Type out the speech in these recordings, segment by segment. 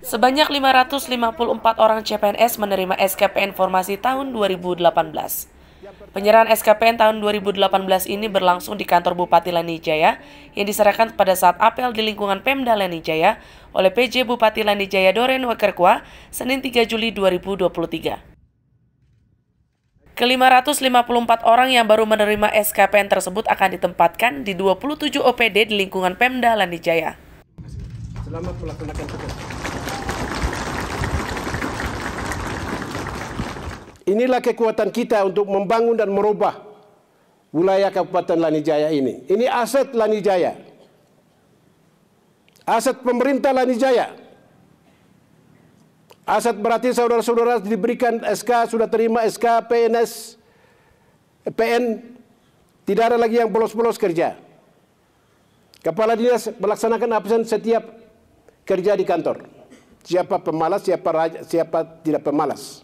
Sebanyak 554 orang CPNS menerima SKPN formasi tahun 2018. Penyerahan SKPN tahun 2018 ini berlangsung di kantor Bupati Lanijaya yang diserahkan pada saat apel di lingkungan Pemda Lanijaya oleh PJ Bupati Lanijaya Doren Wekerkwa Senin 3 Juli 2023. Ke-554 orang yang baru menerima SKPN tersebut akan ditempatkan di 27 OPD di lingkungan Pemda Lanijaya. Selamat melaksanakan tugas. Inilah kekuatan kita untuk membangun dan merubah wilayah Kabupaten Lanijaya ini. Ini aset Lanijaya. Aset pemerintah Lanijaya. Aset berarti saudara-saudara diberikan SK, sudah terima SK, PNS, PN. Tidak ada lagi yang bolos-bolos kerja. Kepala dinas melaksanakan absen setiap kerja di kantor. Siapa pemalas, siapa raja, siapa tidak pemalas.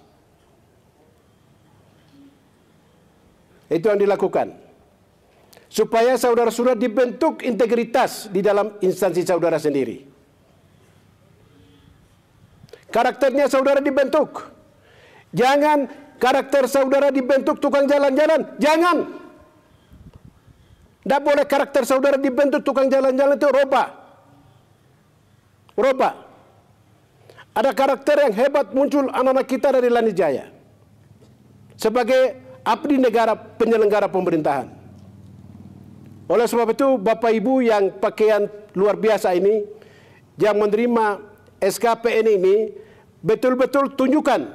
Itu yang dilakukan. Supaya saudara-saudara dibentuk integritas di dalam instansi saudara sendiri. Karakternya saudara dibentuk. Jangan karakter saudara dibentuk tukang jalan-jalan. Jangan. Tidak boleh karakter saudara dibentuk tukang jalan-jalan itu roba. Roba. Ada karakter yang hebat muncul anak-anak kita dari Lani Jaya Sebagai abdi negara penyelenggara pemerintahan. Oleh sebab itu, Bapak Ibu yang pakaian luar biasa ini, yang menerima SKPN ini, betul-betul tunjukkan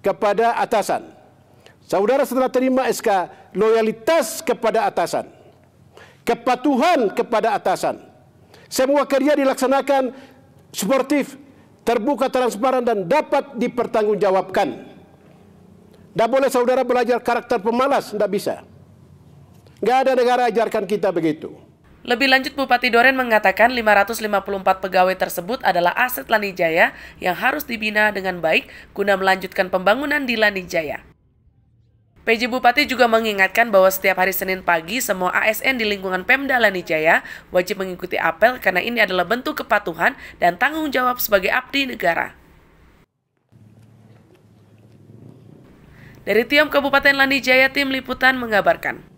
kepada atasan. Saudara setelah terima SK, loyalitas kepada atasan. Kepatuhan kepada atasan. Semua kerja dilaksanakan sportif, terbuka transparan dan dapat dipertanggungjawabkan. Tidak boleh saudara belajar karakter pemalas, tidak bisa. Tidak ada negara ajarkan kita begitu. Lebih lanjut, Bupati Doren mengatakan 554 pegawai tersebut adalah aset Lanijaya yang harus dibina dengan baik guna melanjutkan pembangunan di Lanijaya. PJ Bupati juga mengingatkan bahwa setiap hari Senin pagi semua ASN di lingkungan Pemda Lanijaya wajib mengikuti apel karena ini adalah bentuk kepatuhan dan tanggung jawab sebagai abdi negara. Dari Tiam Kabupaten Lanijaya, tim liputan mengabarkan.